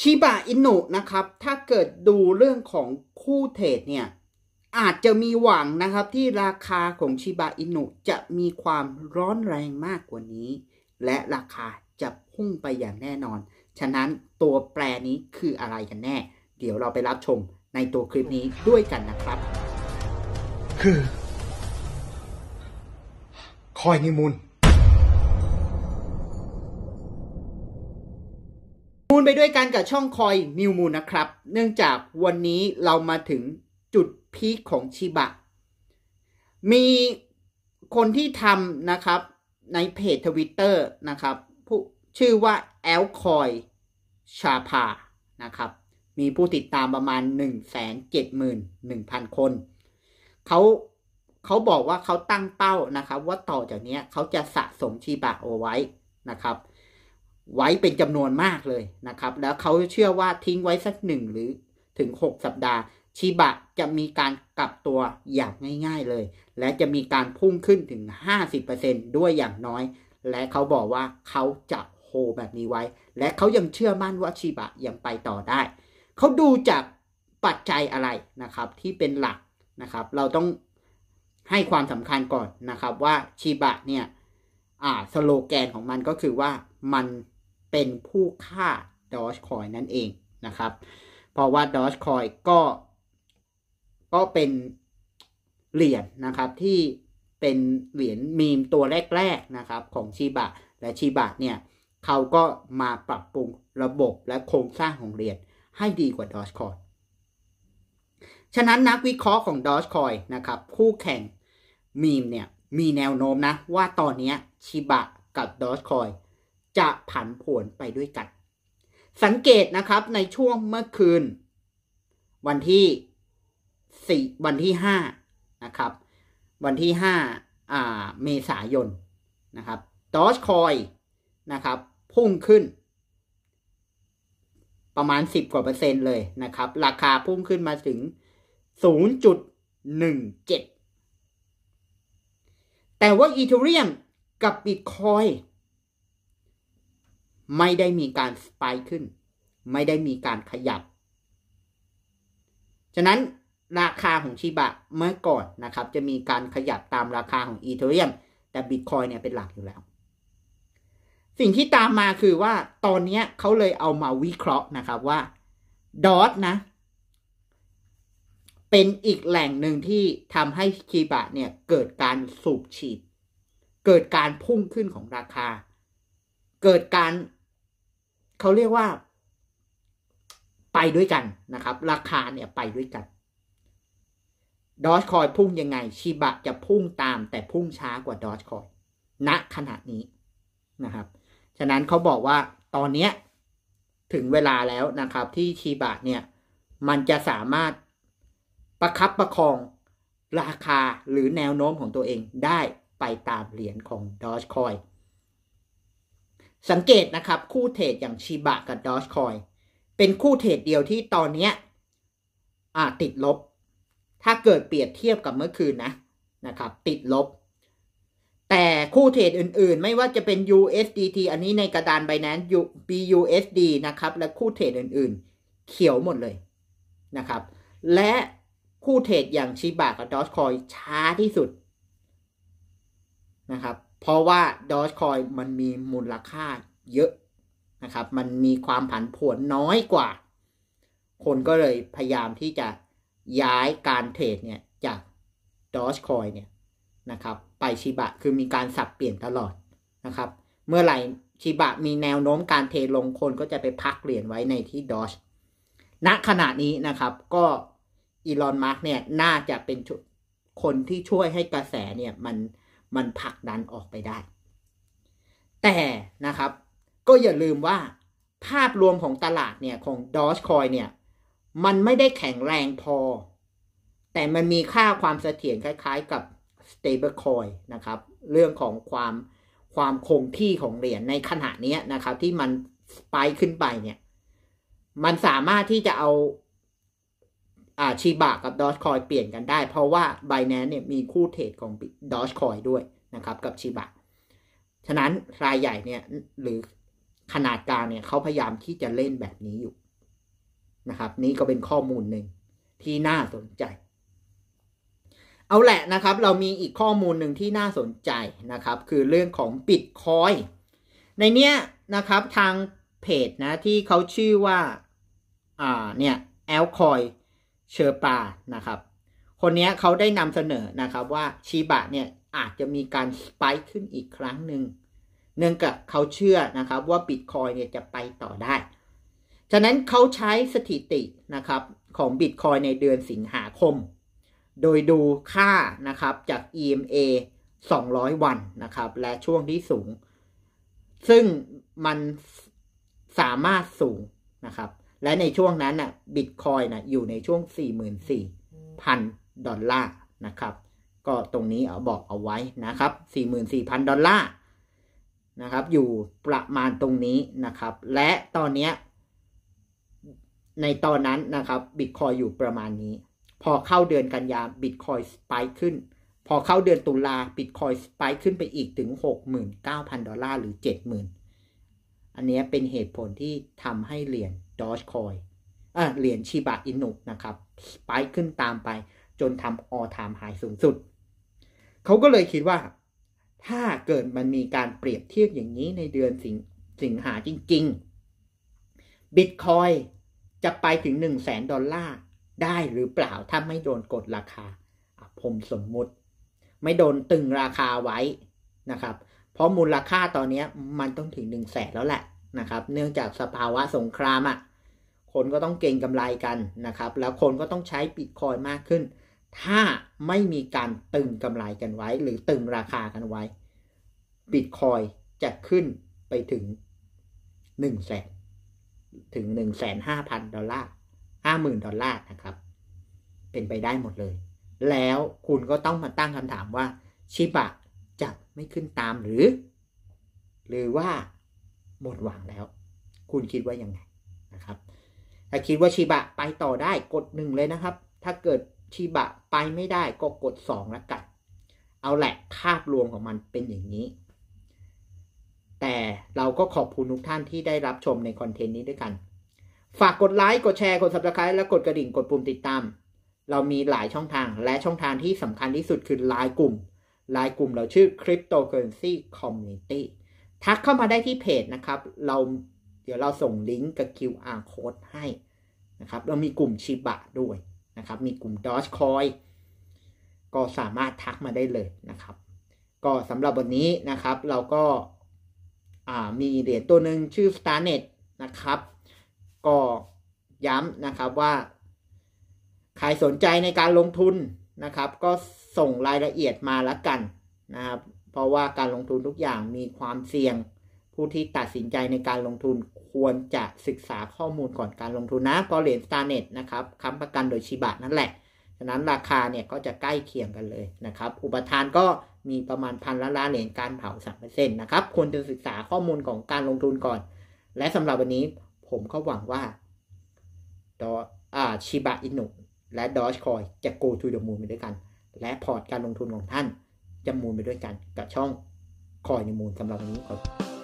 ชิบะอินุนะครับ ถ้าเกิดดูเรื่องของคู่เทรดเนี่ยอาจจะมีหวังนะครับที่ราคาของชิบะอินุจะมีความร้อนแรงมากกว่านี้ และราคาจะพุ่งไปอย่างแน่นอน ฉะนั้นตัวแปรนี้คืออะไรกันแน่ เดี๋ยวเราไปรับชมในตัวคลิปนี้ด้วยกันนะครับคือ คอยนิมูลูนไปด้วยกันกับช่องคอยนิวมูลนะครับ เนื่องจากวันนี้เรามาถึงจุดพีคของชิบะ มีคนที่ทำนะครับในเพจทวิตเตอร์นะครับ ผู้ชื่อว่า แอลคอยชาพานะครับ มีผู้ติดตามประมาณ 171,000 คนเขาเขาบอกว่าเขาตั้งเป้านะครับ ว่าต่อจากนี้เขาจะสะสมชีบะเอาไว้นะครับไว้เป็นจำนวนมากเลยนะครับ แล้วเขาเชื่อว่าทิ้งไว้สักหนึ่งหรือถึง6สัปดาห์ชิบะจะมีการกลับตัวอย่างง่ายๆเลย และจะมีการพุ่งขึ้นถึง 50%ด้วยอย่างน้อย และเขาบอกว่าเขาจะโฮแบบนี้ไว้ และเขายังเชื่อมั่นว่าชิบะยังไปต่อได้ เขาดูจากปัจจัยอะไรนะครับ ที่เป็นหลักนะครับ เราต้องให้ความสำคัญก่อนนะครับว่าชิบะเนี่ย อ่าสโลแกนของมันก็คือว่ามันเป็นผู้ฆ่าดอชคอยนั่นเองนะครับ เพราะว่าดอชคอยก็ก็เป็นเหรียญนนะครับที่เป็นเหรียญมีมตัวแรกๆนะครับของชีบะและชีบะเนี่ยเขาก็มาปรับปรุงระบบและโครงสร้างของเหรียญให้ดีกว่าดอชคอยฉะนั้นนักวิเคราะห์ของดอชคอยนะครับคู่แข่งมีมเนี่ยมีแนวโน้มนะว่าตอนนี้ชิบะกับดอชคอยจะผันผวนไปด้วยกัน สังเกตนะครับในช่วงเมื่อคืน วันที่สี่วันที่ห้านะครับ วันที่ห้าเมษายน นะครับดอชคอยนะครับ พุ่งขึ้น ประมาณ 10 กว่าเปอร์เซ็นต์เลยนะครับ ราคาพุ่งขึ้นมาถึง 0.17 แต่ว่าอีทูเรียมกับบิตคอยไม่ได้มีการสไปขึ้น ไม่ได้มีการขยับฉะนั้นราคาของชิบะเมื่อก่อนนะครับ จะมีการขยับตามราคาของอีเทเรียมแต่บิตคอยเนี่ยเป็นหลักอยู่แล้ว สิ่งที่ตามมาคือว่าตอนนี้เขาเลยเอามาวิเคราะห์นะครับว่าดอทนะ เป็นอีกแหล่งหนึ่งที่ทำให้ชิบะเนี่ยเกิดการสูบฉีด เกิดการพุ่งขึ้นของราคา เกิดการเขาเรียกว่า ไปด้วยกันนะครับ ราคาเนี่ยไปด้วยกันดอจคอยพุ่งยังไงชีบะจะพุ่งตามแต่พุ่งช้ากว่าดอจคอยณขณะนี้นะครับ ฉะนั้นเขาบอกว่าตอนนี้ถึงเวลาแล้วนะครับที่ชีบะเนี่ย มันจะสามารถประคับประคองราคาหรือแนวโน้มของตัวเองได้ไปตามเหรียญของดอจคอยสังเกตนะครับคู่เทรดอย่างชีบะกับดอชคอยเป็นคู่เทรดเดียวที่ตอนนี้อติดลบ ถ้าเกิดเปรียบเทียบกับเมื่อคืนนะนะครับ ติดลบ แต่คู่เทรดอื่นๆ ไม่ว่าจะเป็น USDT อันนี้ในกระดานไบแนนซ์ BUSD นะครับ และคู่เทรดอื่นๆ เขียวหมดเลยนะครับ และคู่เทรดอย่างชีบะกับดอชคอยช้าที่สุดนะครับเพราะว่าดอชคอยมันมีมูลค่าเยอะนะครับ มันมีความผันผวนน้อยกว่า คนก็เลยพยายามที่จะย้ายการเทรดเนี่ยจากดอชคอยเนี่ยนะครับ ไปชิบะ คือมีการสับเปลี่ยนตลอดนะครับ เมื่อไหร่ชิบะมีแนวโน้มการเทลงคนก็จะไปพักเหรียญไว้ในที่ดอชณขณะนี้นะครับก็อีลอนมาร์กเนี่ยน่าจะเป็นคนที่ช่วยให้กระแสเนี่ยมันมันผลักดันออกไปได้ แต่นะครับ ก็อย่าลืมว่าภาพรวมของตลาดเนี่ยของดอชคอยเนี่ย มันไม่ได้แข็งแรงพอ แต่มันมีค่าความเสถียรคล้ายๆกับ stablecoin นะครับ เรื่องของความความคงที่ของเหรียญในขณะนี้นะครับที่มันไปขึ้นไปเนี่ย มันสามารถที่จะเอาอาชีบะกับดอชคอยเปลี่ยนกันได้ เพราะว่า b บ n a n c เนี่ยมีคู่เทรดของดอชคอยด้วยนะครับกับชีบะฉะนั้น รายใหญ่เนี่ยหรือขนาดกลางเนี่ยเขาพยายามที่จะเล่นแบบนี้อยู่นะครับ นี่ก็เป็นข้อมูลหนึ่งที่น่าสนใจ เอาแหละนะครับ เรามีอีกข้อมูลหนึ่งที่น่าสนใจนะครับ คือเรื่องของบิตคอยในเนี้ยนะครับทางเพจนะ ที่เขาชื่อว่าอ่าเนี่ยแอลคอยเชอร์ปานะครับ คนนี้เขาได้นำเสนอนะครับว่าชีบะเนี่ยอาจจะมีการสปายขึ้นอีกครั้งหนึ่งเนื่องจากเขาเชื่อนะครับว่าบิตคอยเนี่ยจะไปต่อได้ ฉะนั้นเขาใช้สถิตินะครับของบิตคอยในเดือนสิงหาคม โดยดูค่านะครับจาก EMA 200 วันนะครับ และช่วงที่สูง ซึ่งมันสามารถสูงนะครับและในช่วงนั้นน่ะบิตคอยน่ะอยู่ในช่วง44,000ดอลลาร์นะครับก็ตรงนี้เอาบอกเอาไว้นะครับ 44,000ดอลลาร์นะครับอยู่ประมาณตรงนี้นะครับและตอนนี้ในตอนนั้นนะครับบิตคอยอยู่ประมาณนี้ พอเข้าเดือนกันยาบิตคอยสไปขึ้น พอเข้าเดือนตุลาบิตคอยสไปขึ้นไปอีกถึง69,000ดอลลาร์หรือ 70,000 อันนี้เป็นเหตุผลที่ทำให้เหรียญดอจคอย เหรียญชิบะอินุนะครับสไปขึ้นตามไป จนทำออทามหายสูงสุด เขาก็เลยคิดว่าถ้าเกิดมันมีการเปรียบเทียบอย่างนี้ในเดือนสิงสิงหาจริงๆบิตคอยจะไปถึง1 0 0 0 0แสนดอลลาร์ ได้หรือเปล่า ถ้าไม่โดนกดราคา ผมสมมุติ ไม่โดนตึงราคาไว้นะครับ เพราะมูลค่าตอนนี้มันต้องถึง1น0 0 0แสนแล้วแหละนะครับเนื่องจากสภาวะสงครามอะ่ะ คนก็ต้องเก่งกำไรกันนะครับ แล้วคนก็ต้องใช้บิตคอยมากขึ้น ถ้าไม่มีการตึงกำไรกันไว้ หรือตึงราคากันไว้ บิตคอยจะขึ้นไปถึง1นึ่งแสนถึง1นึ่งแสนห้าพันดอลลาร์ห้าหมื่นดอลลาร์นะครับ เป็นไปได้หมดเลย แล้วคุณก็ต้องมาตั้งคำถามว่าชิบะจะไม่ขึ้นตามหรือ หรือว่าหมดหวังแล้ว คุณคิดว่ายังไงนะครับ ถ้าคิดว่าชีบะไปต่อได้กดหนึ่งเลยนะครับ ถ้าเกิดชีบะไปไม่ได้ก็กดสองละกัน เอาแหละภาพรวมของมันเป็นอย่างนี้ แต่เราก็ขอบคุณทุกท่านที่ได้รับชมในคอนเทนต์นี้ด้วยกัน ฝากกดไลค์ กดแชร์ กด subscribe และกดกระดิ่ง กดปุ่มติดตาม เรามีหลายช่องทางและช่องทางที่สำคัญที่สุดคือไลน์กลุ่ม ไลน์กลุ่มเราชื่อ Cryptocurrency Community ทักเข้ามาได้ที่เพจนะครับ เราเดี๋ยวเราส่งลิงก์กับ QR code ให้นะครับ เรามีกลุ่มชิบะด้วยนะครับ มีกลุ่ม Dogecoin ก็สามารถทักมาได้เลยนะครับ ก็สำหรับวันนี้นะครับเราก็มีเหรียญตัวหนึ่งชื่อ StarNet นะครับ ก็ย้ำนะครับว่า ใครสนใจในการลงทุนนะครับ ก็ส่งรายละเอียดมาละกันนะครับเพราะว่าการลงทุนทุกอย่างมีความเสี่ยง ผู้ที่ตัดสินใจในการลงทุน ควรจะศึกษาข้อมูลก่อนการลงทุนนะก็เหรียญสตาร์เน็ตนะครับค้ำประกันโดยชิบะนั่นแหละ ฉะนั้นราคาเนี่ยก็จะใกล้เคียงกันเลยนะครับอุปทานก็มีประมาณพันละล้านเหรียญการเผาสามเปอร์เซ็นต์นะครับควรจะศึกษาข้อมูลของการลงทุนก่อนและสำหรับวันนี้ผมก็หวังว่าดออ่าชิบะอินุและดอชคอยจะโกทูดมู m ไปด้วยกัน และพอร์ตการลงทุนของท่านจะมูลไปด้วยกันกับช่องคอยนมูลสำหรับวันนี้ขอบ